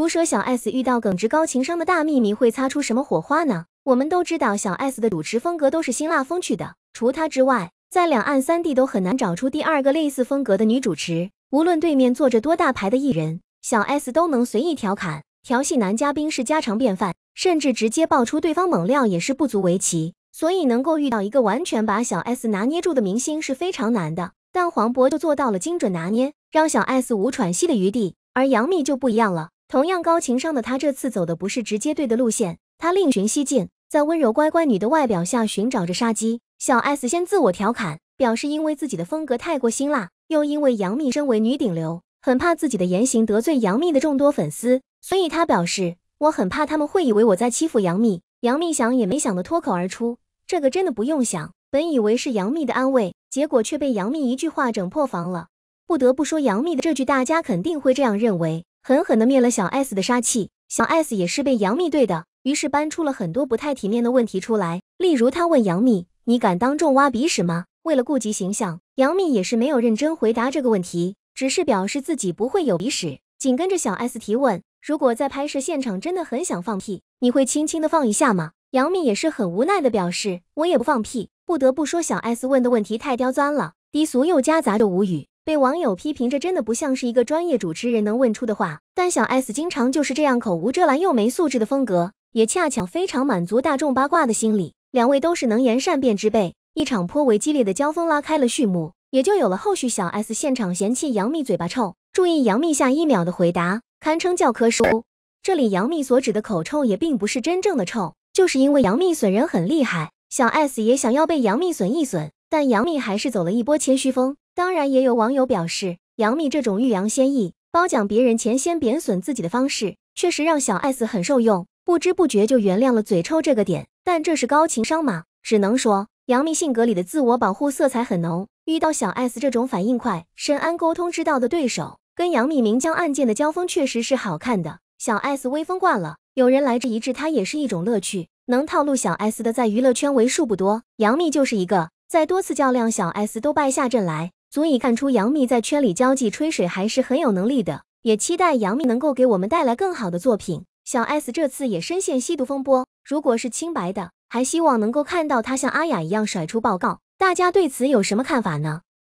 毒舌小 S 遇到耿直高情商的大幂幂会擦出什么火花呢？我们都知道小 S 的主持风格都是辛辣风趣的，除她之外，在两岸三地都很难找出第二个类似风格的女主持。无论对面坐着多大牌的艺人，小 S 都能随意调侃、调戏男嘉宾是家常便饭，甚至直接爆出对方猛料也是不足为奇。所以能够遇到一个完全把小 S 拿捏住的明星是非常难的，但黄渤就做到了精准拿捏，让小 S 无喘息的余地。而杨幂就不一样了。同样高情商的他，这次走的不是直接对的路线，他另寻蹊径，在温柔乖乖女的外表下寻找着杀机。小 S 先自我调侃，表示因为自己的风格太过辛辣，又因为杨幂身为女顶流，很怕自己的言行得罪杨幂的众多粉丝，所以他表示我很怕他们会以为我在欺负杨幂。杨幂想也没想的脱口而出，这个真的不用想。本以为是杨幂的安慰，结果却被杨幂一句话整破防了。不得不说，杨幂的这句大家肯定会这样认为。狠狠地灭了小 S 的杀气，小 S 也是被杨幂怼的，于是搬出了很多不太体面的问题出来，例如他问杨幂：“你敢当众挖鼻屎吗？”为了顾及形象，杨幂也是没有认真回答这个问题，只是表示自己不会有鼻屎。紧跟着小 S 提问：“如果在拍摄现场真的很想放屁，你会轻轻地放一下吗？”杨幂也是很无奈的表示：“我也不放屁。”不得不说，小 S 问的问题太刁钻了，低俗又夹杂着无语。被网友批评，这真的不像是一个专业主持人能问出的话。但小 S 经常就是这样口无遮拦又没素质的风格，也恰巧非常满足大众八卦的心理。两位都是能言善辩之辈，一场颇为激烈的交锋拉开了序幕，也就有了后续小 S 现场嫌弃杨幂嘴巴臭，注意杨幂下一秒的回答，堪称教科书。这里杨幂所指的口臭也并不是真正的臭，就是因为杨幂损人很厉害，小 S 也想要被杨幂损一损，但杨幂还是走了一波谦虚风。当然也有网友表示，杨幂这种欲扬先抑、褒奖别人前先贬损自己的方式，确实让小 S 很受用，不知不觉就原谅了嘴臭这个点。但这是高情商吗？只能说，杨幂性格里的自我保护色彩很浓，遇到小 S 这种反应快、深谙沟通之道的对手，跟杨幂明枪暗箭的交锋确实是好看的。小 S 威风惯了，有人来这一治，他也是一种乐趣。能套路小 S 的，在娱乐圈为数不多，杨幂就是一个。在多次较量，小 S 都败下阵来。足以看出，杨幂在圈里交际吹水还是很有能力的。也期待杨幂能够给我们带来更好的作品。小 S 这次也深陷吸毒风波，如果是清白的，还希望能够看到她像阿雅一样甩出报告。大家对此有什么看法呢？